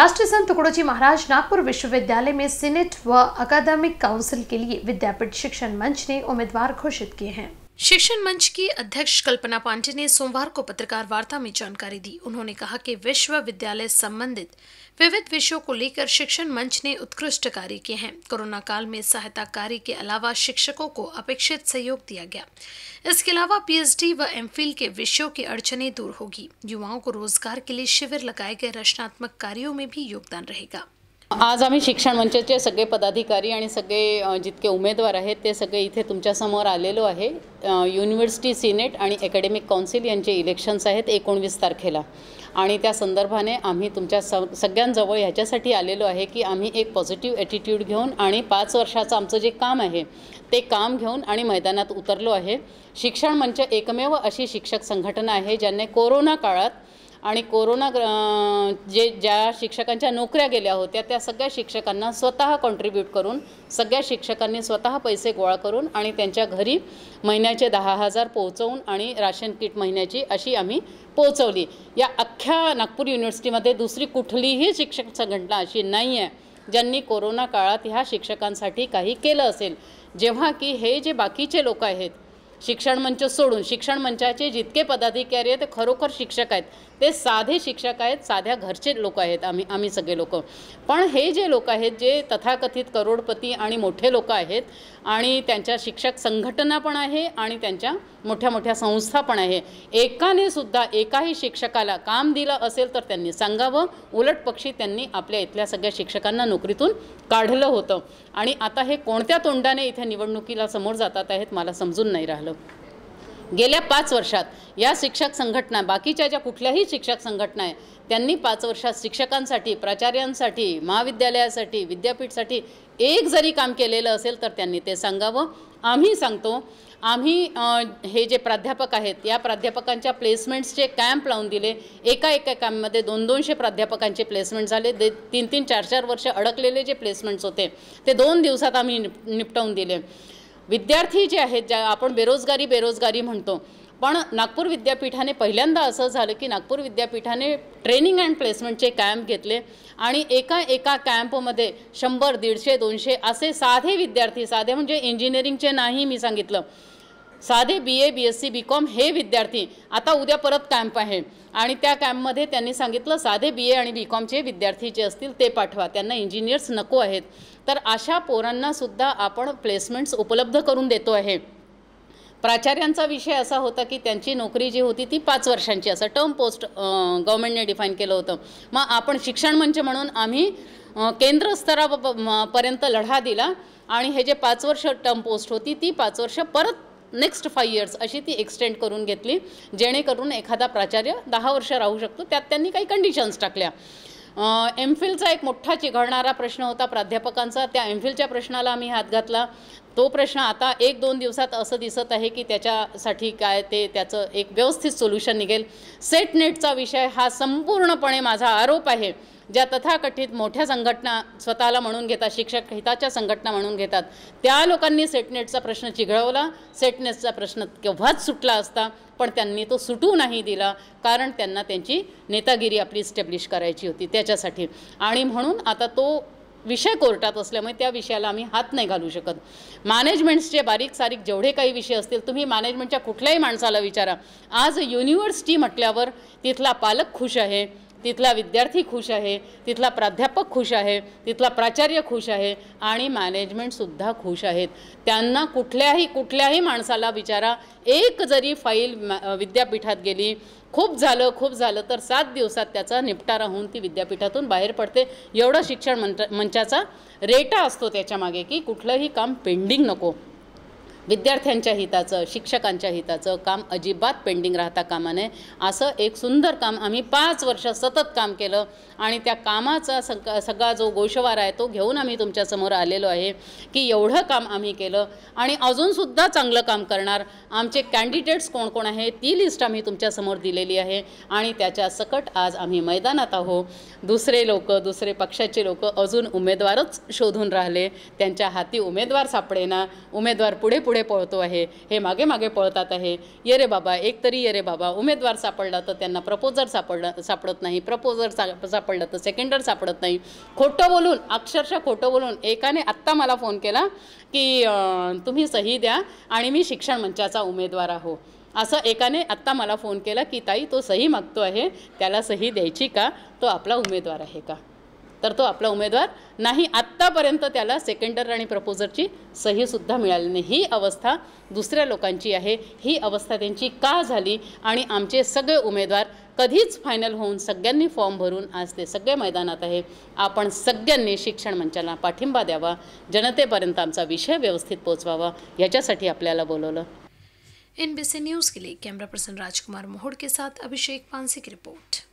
राष्ट्रीय संत तुकडोजी महाराज नागपुर विश्वविद्यालय में सीनेट व अकादमिक काउंसिल के लिए विद्यापीठ शिक्षण मंच ने उम्मीदवार घोषित किए हैं शिक्षण मंच की अध्यक्ष कल्पना पांडे ने सोमवार को पत्रकार वार्ता में जानकारी दी उन्होंने कहा कि विश्वविद्यालय संबंधित विविध विषयों को लेकर शिक्षण मंच ने उत्कृष्ट कार्य किए हैं कोरोना काल में सहायता कार्य के अलावा शिक्षकों को अपेक्षित सहयोग दिया गया इसके अलावा पीएचडी व एमफिल के विषयों की अड़चने दूर होगी युवाओं को रोजगार के लिए शिविर लगाए गए रचनात्मक कार्यो में भी योगदान रहेगा आज आम्ही शिक्षण मंचाचे सगळे पदाधिकारी आणि सगळे जितके उमेदवार आहेत ते सगळे इथे तुमच्यासमोर आलेलो आहे युनिव्हर्सिटी सिनेट आणि अकॅडमिक काउन्सिल यांचे इलेक्शन्स आहेत एकोणवीस तारखेला आणि त्या संदर्भाने आम्ही तुमच्या स सगळ्यांजवळ ह्याच्यासाठी आलेलो आहे की आम्ही एक पॉझिटिव्ह ॲटिट्यूड घेऊन आणि पाच वर्षाचं आमचं जे काम आहे ते काम घेऊन आणि मैदानात उतरलो आहे शिक्षण मंच एकमेव अशी शिक्षक संघटना आहे ज्यांनी कोरोना काळात आणि कोरोना जे ज्या शिक्षकांच्या नोकऱ्या गेल्या होत्या त्या सगळ्या शिक्षकांना स्वतः कॉन्ट्रीब्यूट करून सगळ्या शिक्षकांनी स्वतः पैसे गोळा करून आणि त्यांच्या घरी महिन्याचे दहा हजार पोहोचवून आणि राशन किट महिन्याची अशी आम्ही पोहोचवली या अख्ख्या नागपूर युनिव्हर्सिटीमध्ये दुसरी कुठलीही शिक्षक संघटना अशी नाही आहे ज्यांनी कोरोना काळात ह्या शिक्षकांसाठी काही केलं असेल जेव्हा की हे जे बाकीचे लोक आहेत शिक्षण मंच सोडून शिक्षण मंचाचे जितके पदाधिकारी आहेत ते खरोखर शिक्षक आहेत ते साधे शिक्षक आहेत साध्या घरचे लोक आहेत आम्ही आम्ही सगळे लोक पण हे जे लोक आहेत जे तथाकथित करोडपती आणि मोठे लोक आहेत आणि त्यांच्या शिक्षक संघटना पण आहे आणि त्यांच्या मोठ्या मोठ्या संस्था पण आहे एकाने सुद्धा एकाही शिक्षकाला काम दिलं असेल तर त्यांनी सांगावं उलट पक्षी त्यांनी आपल्या इथल्या सगळ्या शिक्षकांना नोकरीतून काढलं होतं आणि आता हे कोणत्या तोंडाने इथे निवडणुकीला समोर जातात आहेत मला समजून नाही राहिलं गेल्या पाच वर्षात या शिक्षक संघटना बाकीच्या ज्या कुठल्याही शिक्षक संघटना आहे त्यांनी पाच वर्षात शिक्षकांसाठी प्राचार्यांसाठी महाविद्यालयासाठी विद्यापीठसाठी एक जरी काम केलेलं असेल तर त्यांनी ते सांगावं आम्ही सांगतो आम्ही हे जे प्राध्यापक आहेत या प्राध्यापकांच्या प्लेसमेंट्सचे कॅम्प लावून दिले एका एका कॅम्पमध्ये दोन दोनशे प्राध्यापकांचे प्लेसमेंट झाले दे तीन तीन चार चार वर्ष अडकलेले जे प्लेसमेंट्स होते ते दोन दिवसात आम्ही निप निपटवून दिले विद्यार्थी जे आहेत ज्या आपण बेरोजगारी बेरोजगारी म्हणतो पण नागपूर विद्यापीठाने पहिल्यांदा असं झालं की नागपूर विद्यापीठाने ट्रेनिंग अँड प्लेसमेंटचे कॅम्प घेतले आणि एका एका कॅम्पमध्ये शंभर दीडशे दोनशे असे साधे विद्यार्थी साधे म्हणजे इंजिनिअरिंगचे नाही मी सांगितलं साधे B A B S C B com हे विद्यार्थी आता उद्या परत कॅम्प आहे आणि त्या कॅम्पमध्ये त्यांनी सांगितलं साधे बी ए आणि बी कॉमचे विद्यार्थी जे असतील ते पाठवा त्यांना इंजिनियर्स नको आहेत तर अशा पोरांनासुद्धा आपण प्लेसमेंट्स उपलब्ध करून देतो आहे प्राचार्यांचा विषय असा होता की त्यांची नोकरी जी होती ती पाच वर्षांची असं टर्म पोस्ट गव्हर्मेंटने डिफाईन केलं होतं मग आपण शिक्षण मंच म्हणून आम्ही केंद्र स्तरापर्यंत लढा दिला आणि हे जे पाच वर्ष टर्म पोस्ट होती ती पाच वर्ष परत नेक्स्ट फाय इयर्स अशी ती एक्सटेंड करून घेतली जेणेकरून एखादा प्राचार्य दहा वर्ष राहू शकतो त्यात त्यांनी काही कंडिशन्स टाकल्या एम एक मोठा चिघळणारा प्रश्न होता प्राध्यापकांचा त्या एम फिलच्या प्रश्नाला आम्ही हात घातला तो प्रश्न आता एक दोन दिवसात असं दिसत आहे की त्याच्यासाठी काय ते त्याचं एक व्यवस्थित सोल्युशन निघेल सेट नेटचा विषय हा संपूर्णपणे माझा आरोप आहे ज्या तथाकथित मोठ्या संघटना स्वतःला म्हणून घेतात शिक्षक हिताच्या संघटना म्हणून घेतात त्या लोकांनी सेटनेटचा प्रश्न चिघळवला सेटनेटचा प्रश्न केव्हाच सुटला असता पण त्यांनी तो सुटू नाही दिला कारण त्यांना त्यांची नेतागिरी आपली इस्टॅब्लिश करायची होती त्याच्यासाठी आणि म्हणून आता तो विषय कोर्टात असल्यामुळे त्या विषयाला आम्ही हात नाही घालू शकत मॅनेजमेंट्सचे बारीक सारीक जेवढे काही विषय असतील तुम्ही मॅनेजमेंटच्या कुठल्याही माणसाला विचारा आज युनिव्हर्सिटी म्हटल्यावर तिथला पालक खुश आहे तिथला विद्यार्थी खुश आहे तिथला प्राध्यापक खुश आहे तिथला प्राचार्य खुश आहे आणि मॅनेजमेंटसुद्धा खुश आहेत त्यांना कुठल्याही कुठल्याही माणसाला विचारा एक जरी फाईल विद्यापीठात गेली खूप झालं खूप झालं तर सात दिवसात त्याचा निपटारा होऊन ती विद्यापीठातून बाहेर पडते एवढं शिक्षण मंच मंचाचा रेटा असतो त्याच्यामागे की कुठलंही काम पेंडिंग नको विद्यार्थ्यांच्या हिताचं शिक्षकांच्या हिताचं काम अजिबात पेंडिंग राहता कामा नये असं एक सुंदर काम आम्ही पाच वर्ष सतत काम केलं आणि त्या कामाचा सग सगळा जो गोषवारा आहे तो घेऊन आम्ही तुमच्यासमोर आलेलो आहे की एवढं काम आम्ही केलं आणि अजूनसुद्धा चांगलं काम करणार आमचे कॅन्डिडेट्स कोण कोण आहे ती लिस्ट आम्ही तुमच्यासमोर दिलेली आहे आणि त्याच्या सकट आज आम्ही मैदानात आहो दुसरे लोक दुसरे पक्षाचे लोक अजून उमेदवारच शोधून राहिले त्यांच्या हाती उमेदवार सापडेना उमेदवार पुढे पुढे पुढे पळतो आहे हे मागे मागे पळतात आहे ये रे बाबा एक तरी ये रे बाबा उमेदवार सापडला तर त्यांना प्रपोजर सापडलं सापडत नाही प्रपोजर सा सापडलं तर सेकंडर सापडत नाही खोटं बोलून अक्षरशः खोटं बोलून एकाने आत्ता मला फोन केला की तुम्ही सही द्या आणि मी शिक्षण मंचाचा उमेदवार आहो असं एकाने आत्ता मला फोन केला की ताई तो सही मागतो आहे त्याला सही द्यायची का तो आपला उमेदवार आहे का तर तो आपला उमेदवार नाही आत्तापर्यंत त्याला सेकंडर आणि प्रपोजरची सहीसुद्धा मिळाली नाही ही अवस्था दुसऱ्या लोकांची आहे ही अवस्था त्यांची का झाली आणि आमचे सगळे उमेदवार कधीच फायनल होऊन सगळ्यांनी फॉर्म भरून आज ते सगळे मैदानात आहे आपण सगळ्यांनी शिक्षण मंचाला पाठिंबा द्यावा जनतेपर्यंत आमचा विषय व्यवस्थित पोचवावा याच्यासाठी आपल्याला बोलवलं एन बी सी न्यूज़ के लिए कैमरा पर्सन राजकुमार मोहड़ के साथ अभिषेक पांसे की रिपोर्ट